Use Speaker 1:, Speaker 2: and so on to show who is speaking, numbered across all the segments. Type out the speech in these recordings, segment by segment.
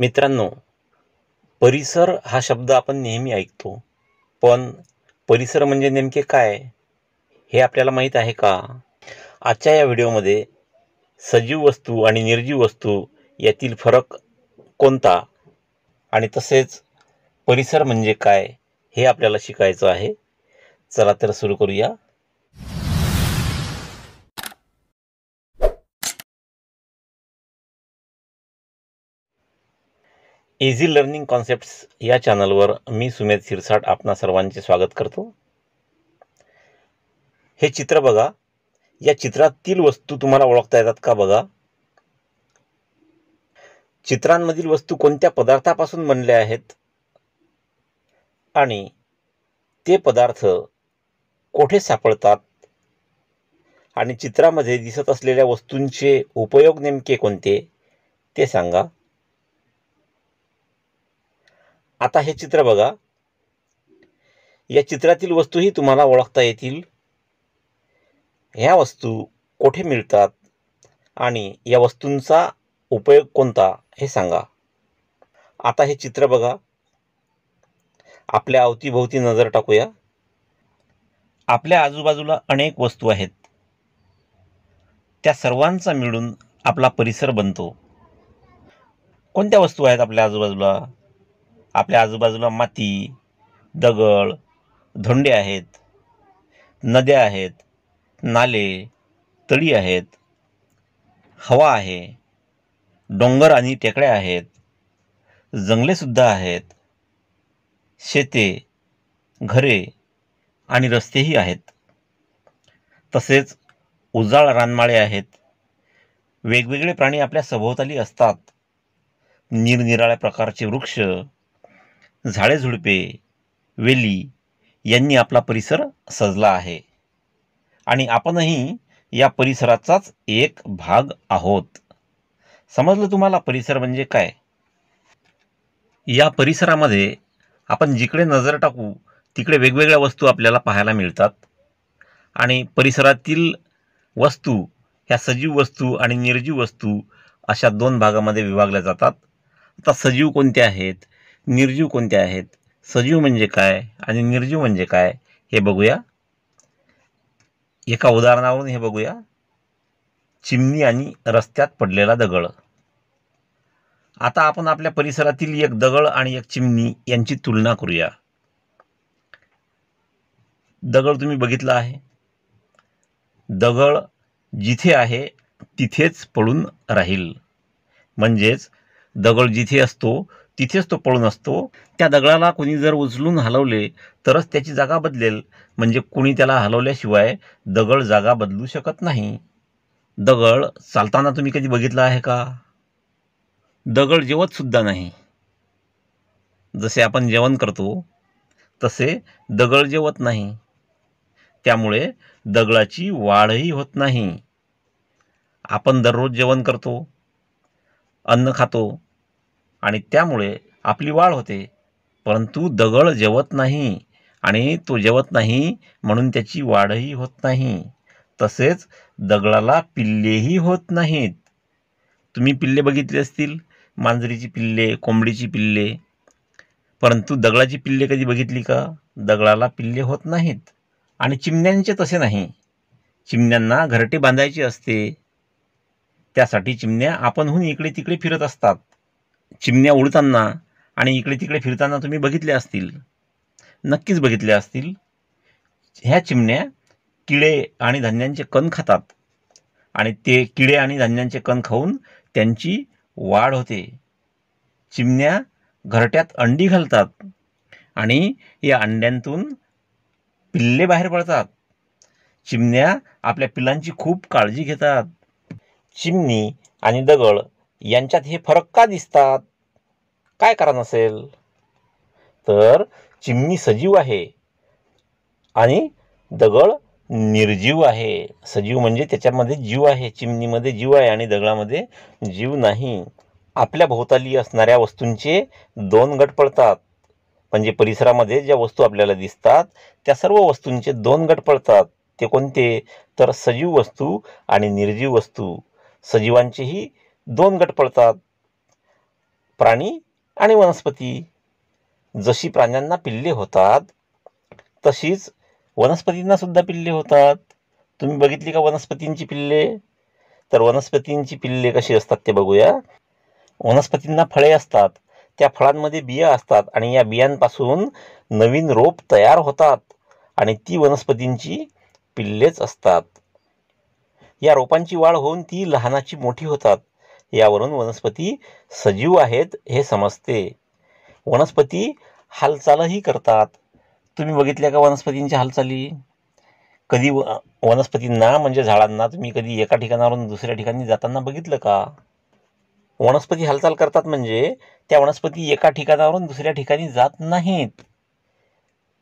Speaker 1: मित्रांनो परिसर हा शब्द आपण नेहमी ऐकतो पण परिसर म्हणजे नेमके काय हे आपल्याला माहीत आहे का आजच्या या व्हिडिओमध्ये सजीव वस्तू आणि निर्जीव वस्तू यातील फरक कोणता आणि तसेच परिसर म्हणजे काय हे आपल्याला शिकायचं आहे चला तर सुरू करूया इझी लर्निंग कॉन्सेप्ट्स या चॅनलवर मी सुमेध शिरसाट आपणा सर्वांचे स्वागत करतो हे चित्र बघा या चित्रातील वस्तू तुम्हाला ओळखता येतात का बघा चित्रांमधील वस्तू कोणत्या पदार्थापासून बनल्या आहेत आणि ते पदार्थ कोठे सापडतात आणि चित्रामध्ये दिसत असलेल्या वस्तूंचे उपयोग नेमके कोणते ते सांगा आता हे चित्र बघा या चित्रातील वस्तूही तुम्हाला ओळखता येतील ह्या वस्तू कोठे मिळतात आणि या वस्तूंचा उपयोग कोणता हे सांगा आता हे चित्र बघा आपल्या अवतीभोवती नजर टाकूया आपल्या आजूबाजूला अनेक वस्तू आहेत त्या सर्वांचा मिळून आपला परिसर बनतो कोणत्या वस्तू आहेत आपल्या आजूबाजूला आपल्या आजूबाजूला माती दगड धोंडे आहेत नद्या आहेत नाले तळी आहेत हवा आहे डोंगर आणि टेकड्या आहेत जंगलेसुद्धा आहेत शेते घरे आणि रस्तेही आहेत तसेच उजाळ रानमाळे आहेत वेगवेगळे प्राणी आपल्या सभोवताली असतात निरनिराळ्या प्रकारचे वृक्ष झाडे झुडपे वेली यांनी आपला परिसर सजला आहे आणि आपणही या परिसराचाच एक भाग आहोत समजलं तुम्हाला परिसर म्हणजे काय या परिसरामध्ये आपण जिकडे नजर टाकू तिकडे वेगवेगळ्या वस्तू आपल्याला पाहायला मिळतात आणि परिसरातील वस्तू ह्या सजीव वस्तू आणि निर्जीव वस्तू अशा दोन भागामध्ये विभागल्या जातात आता सजीव कोणत्या आहेत निर्जीव कोणते आहेत सजीव म्हणजे काय आणि निर्जीव म्हणजे काय हे बघूया एका उदाहरणावरून हे बघूया चिमणी आणि रस्त्यात पडलेला दगड आता आपण आपल्या परिसरातील एक दगड आणि एक चिमणी यांची तुलना करूया दगड तुम्ही बघितला आहे दगड जिथे आहे तिथेच पडून राहील म्हणजेच दगड जिथे असतो तिथेच तो पळून असतो त्या दगडाला कोणी जर उचलून हलवले तरच त्याची जागा बदलेल म्हणजे कोणी त्याला हलवल्याशिवाय दगड जागा बदलू शकत नाही दगड चालताना तुम्ही कधी बघितला आहे का दगड जेवतसुद्धा नाही जसे आपण जेवण करतो तसे दगड जेवत नाही त्यामुळे दगडाची वाढही होत नाही आपण दररोज जेवण करतो अन्न खातो आणि त्यामुळे आपली वाढ होते परंतु दगड जेवत नाही आणि तो जेवत नाही म्हणून त्याची वाढही होत नाही तसेच दगडाला पिल्लेही होत नाहीत तुम्ही पिल्ले बघितले असतील मांजरीची पिल्ले कोंबडीची पिल्ले परंतु दगडाची पिल्ले कधी बघितली का दगडाला पिल्ले होत नाहीत आणि चिमण्यांचे तसे नाही चिमण्यांना घरटे बांधायचे असते त्यासाठी चिमण्या आपणहून इकडे तिकडे फिरत असतात चिमण्या उडताना आणि इकडे तिकडे फिरताना तुम्ही बघितले असतील नक्कीच बघितले असतील ह्या चिमण्या किडे आणि धान्यांचे कण खातात आणि ते किडे आणि धान्यांचे कण खाऊन त्यांची वाढ होते चिमण्या घरट्यात अंडी घालतात आणि या अंड्यांतून पिल्ले बाहेर पडतात चिमण्या आपल्या पिलांची खूप काळजी घेतात चिमणी आणि दगड यांच्यात हे फरक का दिसतात काय कारण असेल तर चिमणी सजीव आहे आणि दगड निर्जीव आहे सजीव म्हणजे त्याच्यामध्ये जीव आहे चिमणीमध्ये जीव आहे आणि दगडामध्ये जीव नाही आपल्या भोवताली असणाऱ्या वस्तूंचे दोन गट पडतात म्हणजे परिसरामध्ये ज्या वस्तू आपल्याला दिसतात त्या सर्व वस्तूंचे दोन गट पडतात ते कोणते तर सजीव वस्तू आणि निर्जीव वस्तू सजीवांचेही दोन गट पडतात प्राणी आणि वनस्पती जशी प्राण्यांना पिल्ले होतात तशीच वनस्पतींना सुद्धा पिल्ले होतात तुम्ही बघितली का वनस्पतींची पिल्ले तर वनस्पतींची पिल्ले कशी असतात ते बघूया वनस्पतींना फळे असतात त्या फळांमध्ये बिया असतात आणि या बियांपासून नवीन रोप तयार होतात आणि ती वनस्पतींची पिल्लेच असतात या रोपांची वाढ होऊन ती लहानाची मोठी होतात यावरून वनस्पती सजीव आहेत हे समजते वनस्पती हालचालही करतात तुम्ही बघितल्या का वनस्पतींच्या हालचाली कधी व वनस्पतींना म्हणजे झाडांना तुम्ही कधी एका ठिकाणावरून दुसऱ्या ठिकाणी जाताना बघितलं का वनस्पती हालचाल करतात म्हणजे त्या वनस्पती एका ठिकाणावरून दुसऱ्या ठिकाणी जात नाहीत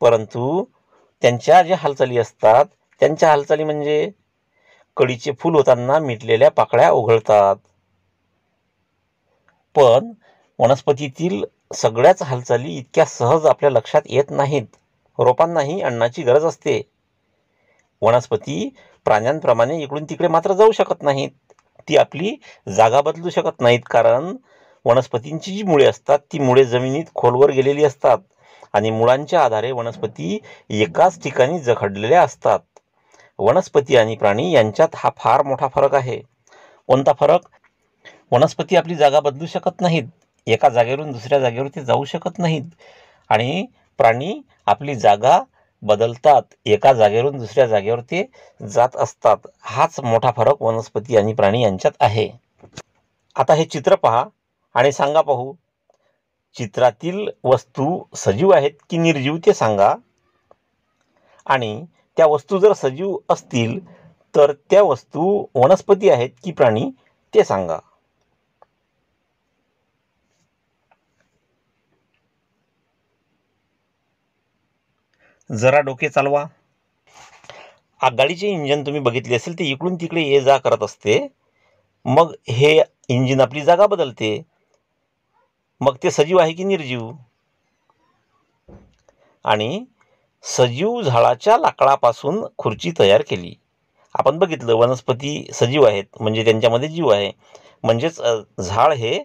Speaker 1: परंतु त्यांच्या ज्या हालचाली असतात त्यांच्या हालचाली म्हणजे कडीचे फूल होताना मिटलेल्या पाकळ्या उघडतात पण वनस्पतीतील सगळ्याच हालचाली इतक्या सहज आपल्या लक्षात येत नाहीत रोपांनाही अन्नाची गरज असते वनस्पती प्राण्यांप्रमाणे इकडून तिकडे मात्र जाऊ शकत नाहीत ती आपली जागा बदलू शकत नाहीत कारण वनस्पतींची जी मुळे असतात ती मुळे जमिनीत खोलवर गेलेली असतात आणि मुळांच्या आधारे वनस्पती एकाच ठिकाणी जखडलेल्या असतात वनस्पती आणि प्राणी यांच्यात हा फार मोठा फरक आहे कोणता फरक वनस्पती आपली जागा बदलू शकत नाहीत एका जागेवरून दुसऱ्या जागेवर ते जाऊ शकत नाहीत आणि प्राणी आपली जागा बदलतात एका जागेवरून दुसऱ्या जागेवर ते जात असतात हाच मोठा फरक वनस्पती आणि प्राणी यांच्यात आहे आता हे चित्र पहा आणि सांगा पाहू चित्रातील वस्तू सजीव आहेत की निर्जीव ते सांगा आणि त्या वस्तू जर सजीव असतील तर त्या वस्तू वनस्पती आहेत की प्राणी ते सांगा जरा डोके चालवा आगाडीचे इंजन तुम्ही बघितले असेल ते इकडून तिकडे ये जा करत असते मग हे इंजिन आपली जागा बदलते मग ते सजीव आहे की निर्जीव आणि सजीव झाडाच्या लाकडापासून खुर्ची तयार केली आपण बघितलं वनस्पती सजीव आहेत म्हणजे त्यांच्यामध्ये जीव आहे म्हणजेच झाड हे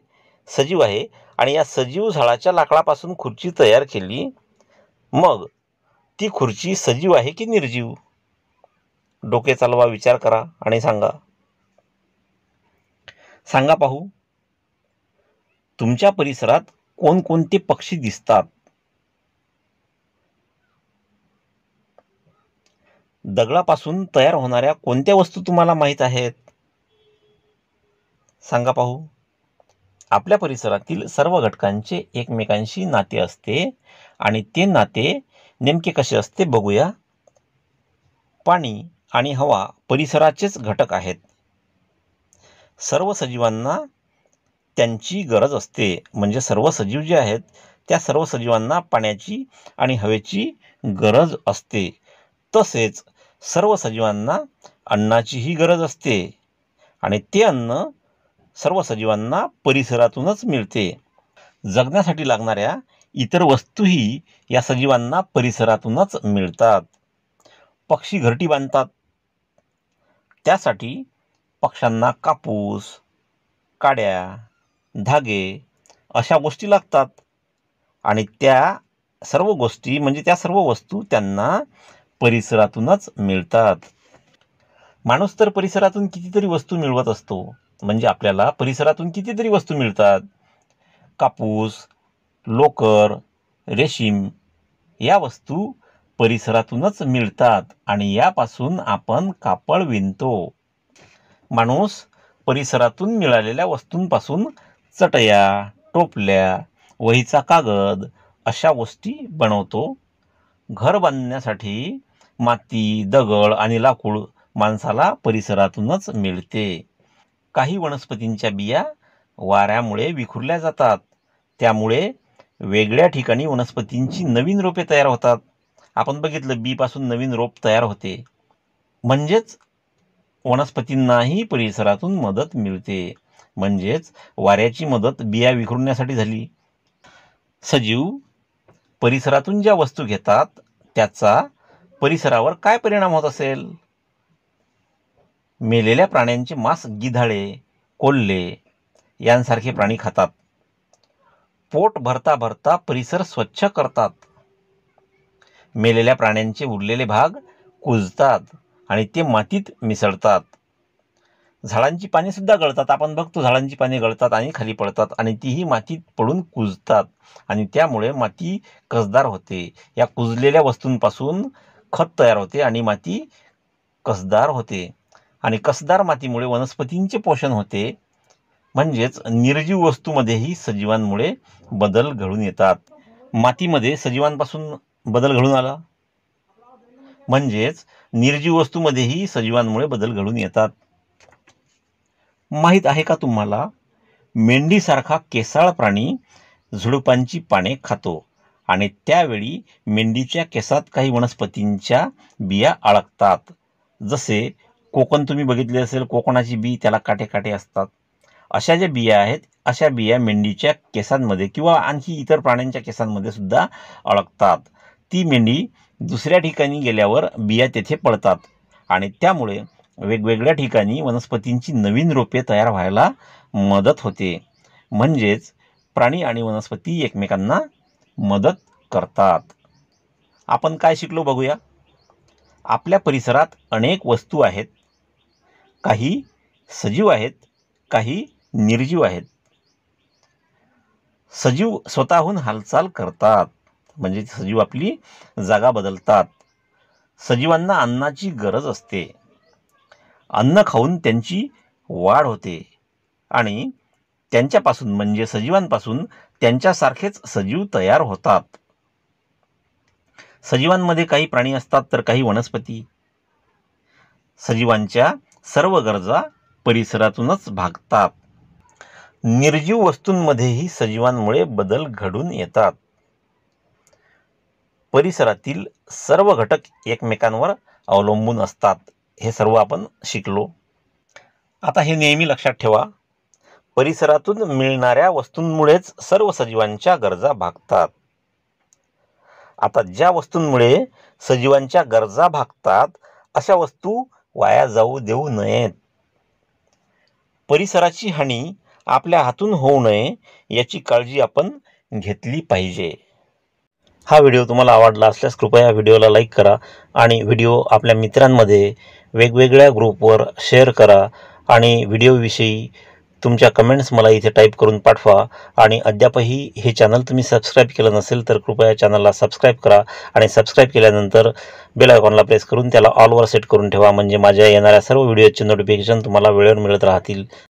Speaker 1: सजीव आहे आणि या सजीव झाडाच्या लाकडापासून खुर्ची तयार केली मग ती खुर्ची सजीव आहे की निर्जीव डोके चालवा विचार करा आणि सांगा सांगा पाहू तुमच्या परिसरात कोणकोणते पक्षी दिसतात दगडापासून तयार होणाऱ्या कोणत्या वस्तू तुम्हाला माहीत आहेत सांगा पाहू आपल्या परिसरातील सर्व घटकांचे एकमेकांशी नाते असते आणि ते नाते नेमके कसे असते बघूया पाणी आणि हवा परिसराचेच घटक आहेत सर्व सजीवांना त्यांची गरज असते म्हणजे सर्व सजीव जे आहेत त्या सर्व सजीवांना पाण्याची आणि हवेची गरज असते तसेच सर्व सजीवांना अन्नाचीही गरज असते आणि ते अन्न सर्व सजीवांना परिसरातूनच मिळते जगण्यासाठी लागणाऱ्या इतर वस्तूही या सजीवांना परिसरातूनच मिळतात पक्षी घरटी बांधतात त्यासाठी पक्ष्यांना कापूस काड्या धागे अशा गोष्टी लागतात आणि त्या सर्व गोष्टी म्हणजे त्या सर्व वस्तू त्यांना परिसरातूनच मिळतात माणूस तर परिसरातून कितीतरी वस्तू मिळवत असतो म्हणजे आपल्याला परिसरातून कितीतरी वस्तू मिळतात कापूस लोकर रेशीम या वस्तू परिसरातूनच मिळतात आणि यापासून आपण कापड विणतो माणूस परिसरातून मिळालेल्या वस्तूंपासून चटया टोपल्या वहीचा कागद अशा गोष्टी बनवतो घर बांधण्यासाठी माती दगड आणि लाकूड माणसाला परिसरातूनच मिळते काही वनस्पतींच्या बिया वाऱ्यामुळे विखुरल्या जातात त्यामुळे वेगळ्या ठिकाणी वनस्पतींची नवीन रोपे तयार होतात आपण बघितलं बीपासून नवीन रोप तयार होते म्हणजेच वनस्पतींनाही परिसरातून मदत मिळते म्हणजेच वाऱ्याची मदत बिया विखुरण्यासाठी झाली सजीव परिसरातून ज्या वस्तू घेतात त्याचा परिसरावर काय परिणाम होत असेल मेलेल्या प्राण्यांचे मांस गिधाळे कोल्हे यांसारखे प्राणी खातात पोट भरता भरता परिसर स्वच्छ करतात मेलेल्या प्राण्यांचे उरलेले भाग कुजतात आणि ते मातीत मिसळतात झाडांची पाने सुद्धा गळतात आपण बघतो झाडांची पाने गळतात आणि खाली पडतात आणि तीही मातीत पडून कुजतात आणि त्यामुळे माती कसदार होते या कुजलेल्या वस्तूंपासून खत तयार होते आणि माती कसदार होते आणि कसदार मातीमुळे वनस्पतींचे पोषण होते म्हणजेच निर्जीव वस्तूमध्येही सजीवांमुळे बदल घडून येतात मातीमध्ये सजीवांपासून बदल घडून आला म्हणजेच निर्जीव वस्तूमध्येही सजीवांमुळे बदल घडून येतात माहीत आहे का तुम्हाला मेंढीसारखा केसाळ प्राणी झुडपांची पाने खातो आणि त्यावेळी मेंढीच्या केसात काही वनस्पतींच्या बिया अळगतात जसे कोकण तुम्ही बघितले असेल कोकणाची बी त्याला काटे काटे असतात अशा ज्या बिया आहेत अशा बिया मेंढीच्या केसांमध्ये किंवा आणखी इतर प्राण्यांच्या केसांमध्ये सुद्धा अडकतात ती मेंढी दुसऱ्या ठिकाणी गेल्यावर बिया तेथे पडतात आणि त्यामुळे वेगवेगळ्या ठिकाणी वनस्पतींची नवीन रोपे तयार व्हायला मदत होते म्हणजेच प्राणी आणि वनस्पती एकमेकांना मदत करतात आपण काय शिकलो बघूया आपल्या परिसरात अनेक वस्तू आहेत काही सजीव आहेत काही निर्जीव आहेत सजीव स्वतःहून हालचाल करतात म्हणजे सजीव आपली जागा बदलतात सजीवांना अन्नाची गरज असते अन्न खाऊन त्यांची वाढ होते आणि त्यांच्यापासून म्हणजे सजीवांपासून त्यांच्यासारखेच सजीव तयार होतात सजीवांमध्ये काही प्राणी असतात तर काही वनस्पती सजीवांच्या सर्व गरजा परिसरातूनच भागतात निर्जीव वस्तूंमध्येही सजीवांमुळे बदल घडून येतात परिसरातील सर्व घटक एकमेकांवर अवलंबून असतात हे सर्व आपण शिकलो आता हे नेहमी लक्षात ठेवा परिसरातून मिळणाऱ्या वस्तूंमुळेच सर्व सजीवांच्या गरजा भागतात आता ज्या वस्तूंमुळे सजीवांच्या गरजा भागतात अशा वस्तू वाया जाऊ देऊ नयेत परिसराची हानी आपल्या हातून होऊ नये याची काळजी आपण घेतली पाहिजे हा व्हिडिओ तुम्हाला आवडला असल्यास कृपया व्हिडिओला लाईक करा आणि व्हिडिओ आपल्या मित्रांमध्ये वेगवेगळ्या ग्रुपवर शेअर करा आणि व्हिडिओविषयी तुमच्या कमेंट्स मला इथे टाईप करून पाठवा आणि अद्यापही हे चॅनल तुम्ही सबस्क्राईब केलं नसेल तर कृपया चॅनलला सबस्क्राईब करा आणि सबस्क्राईब केल्यानंतर बेल आयकॉनला प्रेस करून त्याला ऑलवर सेट करून ठेवा म्हणजे माझ्या येणाऱ्या सर्व व्हिडिओचे नोटिफिकेशन तुम्हाला वेळेवर मिळत राहतील